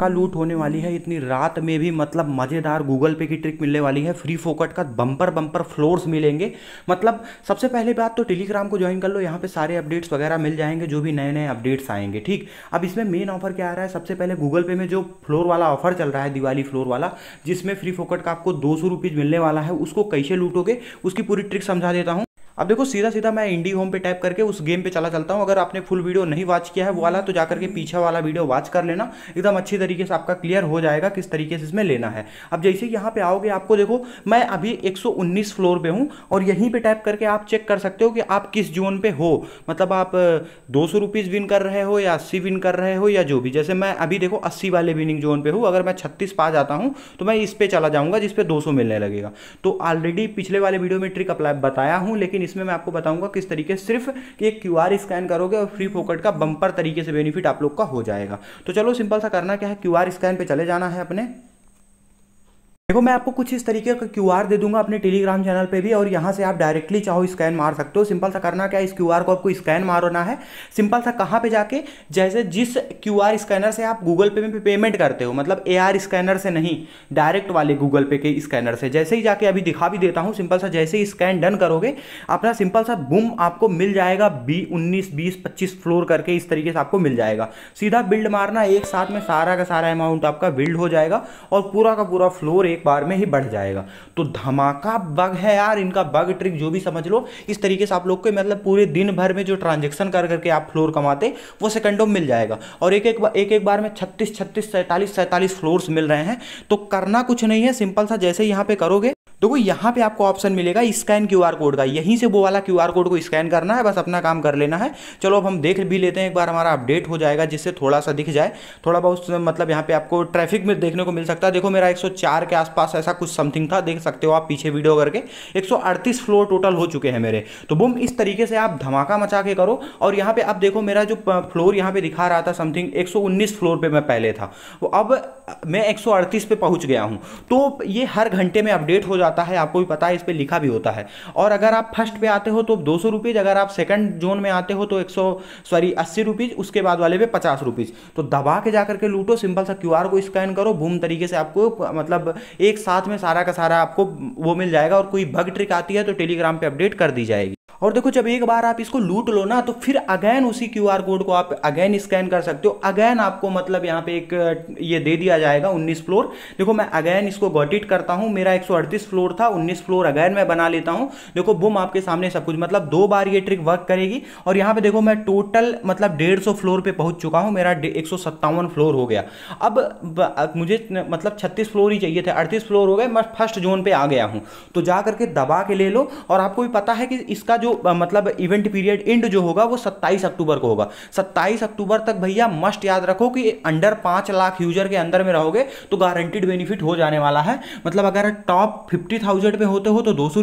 का लूट होने वाली है इतनी रात में भी मतलब मज़ेदार गूगल पे की ट्रिक मिलने वाली है फ्री फोकट का बम्पर बम्पर फ्लोर्स मिलेंगे मतलब सबसे पहले बात तो टेलीग्राम को ज्वाइन कर लो यहाँ पे सारे अपडेट्स वगैरह मिल जाएंगे जो भी नए नए अपडेट्स आएंगे ठीक अब इसमें मेन ऑफर क्या आ रहा है सबसे पहले गूगल पे में जो फ्लोर वाला ऑफर चल रहा है दिवाली फ्लोर वाला जिसमें फ्री फोकट का आपको दो सौ मिलने वाला है उसको कैसे लूटोगे उसकी पूरी ट्रिक समझा देता हूँ अब देखो सीधा सीधा मैं इंडी होम पे टैप करके उस गेम पे चला चलता हूँ अगर आपने फुल वीडियो नहीं वॉच किया है वो वाला तो जाकर के पीछे वाला वीडियो वॉच कर लेना एकदम अच्छी तरीके से आपका क्लियर हो जाएगा किस तरीके से इसमें लेना है अब जैसे यहाँ पे आओगे आपको देखो मैं अभी 119 फ्लोर पे हूँ और यहीं पर टैप करके आप चेक कर सकते हो कि आप किस जोन पे हो मतलब आप दो सौ विन कर रहे हो या अस्सी विन कर रहे हो या जो भी जैसे मैं अभी देखो अस्सी वाले विनिंग जोन पे हूँ अगर मैं छत्तीस पा जाता हूँ तो मैं इस पर चला जाऊँगा जिसपे दो मिलने लगेगा तो ऑलरेडी पिछले वाले वीडियो में ट्रिक अप्लाई बताया हूँ लेकिन इसमें मैं आपको बताऊंगा किस तरीके सिर्फ एक क्यू स्कैन करोगे और फ्री फोकट का बंपर तरीके से बेनिफिट आप लोग का हो जाएगा तो चलो सिंपल सा करना क्या है क्यू स्कैन पर चले जाना है अपने देखो मैं आपको कुछ इस तरीके का क्यू दे दूंगा अपने टेलीग्राम चैनल पे भी और यहाँ से आप डायरेक्टली चाहो स्कैन मार सकते हो सिंपल सा करना क्या है इस क्यू को आपको स्कैन मारना है सिंपल सा कहाँ पे जाके जैसे जिस क्यू स्कैनर से आप गूगल पे में पेमेंट करते हो मतलब ए स्कैनर से नहीं डायरेक्ट वाले गूगल पे के स्कैनर से जैसे ही जाके अभी दिखा भी देता हूँ सिंपल सा जैसे ही स्कैन डन करोगे अपना सिंपल सा बुम आपको मिल जाएगा बी उन्नीस बीस पच्चीस फ्लोर करके इस तरीके से आपको मिल जाएगा सीधा बिल्ड मारना एक साथ में सारा का सारा अमाउंट आपका बिल्ड हो जाएगा और पूरा का पूरा फ्लोर एक बार में ही बढ़ जाएगा तो धमाका बग है यार इनका बग ट्रिक जो भी समझ लो इस तरीके से आप लोग को मतलब पूरे दिन भर में जो ट्रांजेक्शन कर करके आप फ्लोर कमाते वो सेकंडों में मिल जाएगा और एक एक एक एक बार में छत्तीस छत्तीस सैंतालीस सैंतालीस फ्लोर्स मिल रहे हैं तो करना कुछ नहीं है सिंपल सा जैसे यहाँ पे करोगे तो वो यहाँ पे आपको ऑप्शन मिलेगा स्कैन आर कोड का यहीं से वो वाला आर कोड को स्कैन करना है बस अपना काम कर लेना है चलो अब हम देख भी लेते हैं एक बार हमारा अपडेट हो जाएगा जिससे थोड़ा सा दिख जाए थोड़ा बहुत मतलब यहाँ पे आपको ट्रैफिक में देखने को मिल सकता है देखो मेरा 104 के आसपास ऐसा कुछ समथिंग था देख सकते हो आप पीछे वीडियो करके एक फ्लोर टोटल हो चुके हैं मेरे तो बुम इस तरीके से आप धमाका मचा के करो और यहाँ पर आप देखो मेरा जो फ्लोर यहाँ पर दिखा रहा था समथिंग एक फ्लोर पर मैं पहले था अब मैं 138 पे पहुंच गया हूँ तो ये हर घंटे में अपडेट हो जाता आता है आपको भी पता है इस पर लिखा भी होता है और अगर आप फर्स्ट पे आते हो तो दो सौ रुपीज़ अगर आप सेकंड जोन में आते हो तो एक सौ सॉरी अस्सी रुपीज़ उसके बाद वाले पे पचास रुपीज़ तो दबा के जाकर के लूटो सिंपल सा क्यू को स्कैन करो बूम तरीके से आपको मतलब एक साथ में सारा का सारा आपको वो मिल जाएगा और कोई बग ट्रिक आती है तो टेलीग्राम पर अपडेट कर दी जाएगी और देखो जब एक बार आप इसको लूट लो ना तो फिर अगैन उसी क्यू कोड को आप अगैन स्कैन कर सकते हो अगैन आपको मतलब यहाँ पे एक ये दे दिया जाएगा उन्नीस फ्लोर देखो मैं अगैन इसको गॉटिट करता हूँ मेरा एक फ्लोर था उन्नीस फ्लोर अगैन मैं बना लेता हूँ देखो बुम आपके सामने सब कुछ मतलब दो बार ये ट्रिक वर्क करेगी और यहाँ पे देखो मैं टोटल मतलब डेढ़ फ्लोर पर पहुँच चुका हूँ मेरा एक फ्लोर हो गया अब मुझे मतलब छत्तीस फ्लोर ही चाहिए थे अड़तीस फ्लोर हो गए मैं फर्स्ट जोन पर आ गया हूँ तो जा करके दबा के ले लो और आपको भी पता है कि इसका जो मतलब इवेंट पीरियड एंड जो होगा वो 27 अक्टूबर को होगा 27 अक्टूबर तक भैया मस्ट याद रखो कि अंडर पाँच लाख यूजर के अंदर में रहोगे तो गारंटीड बेनिफिट हो जाने वाला है मतलब अगर टॉप फिफ्टी थाउजेंड पे होते हो तो दो सौ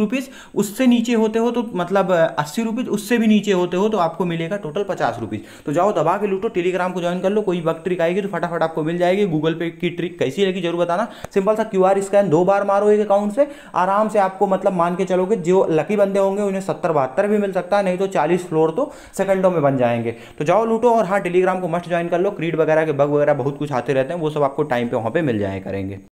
उससे नीचे होते हो तो मतलब अस्सी रुपीज़ उससे भी नीचे होते हो तो आपको मिलेगा टोटल पचास रुपीज़ तो जाओ दबा के लूटो टेलीग्राम को ज्वाइन कर लो कोई वक्त ट्रिक आएगी तो फटाफट आपको मिल जाएगी गूगल पे की ट्रिक कैसी लगी जरूर बताना सिंपल सा क्यू स्कैन दो बार मारो एक अकाउंट से आराम से आपको मतलब मान के चलोगे जो लकी बंदे होंगे उन्हें सत्तर बार बहत्तर भी मिल सकता है नहीं तो चालीस फ्लोर तो सेकंडों में बन जाएंगे तो जाओ लूटो और हाँ टेलीग्राम को मस्ट ज्वाइन कर लो क्रीड वगैरह के बग वगैरह बहुत कुछ आते रहते हैं वो सब आपको टाइम पे वहाँ पर मिल जाए करेंगे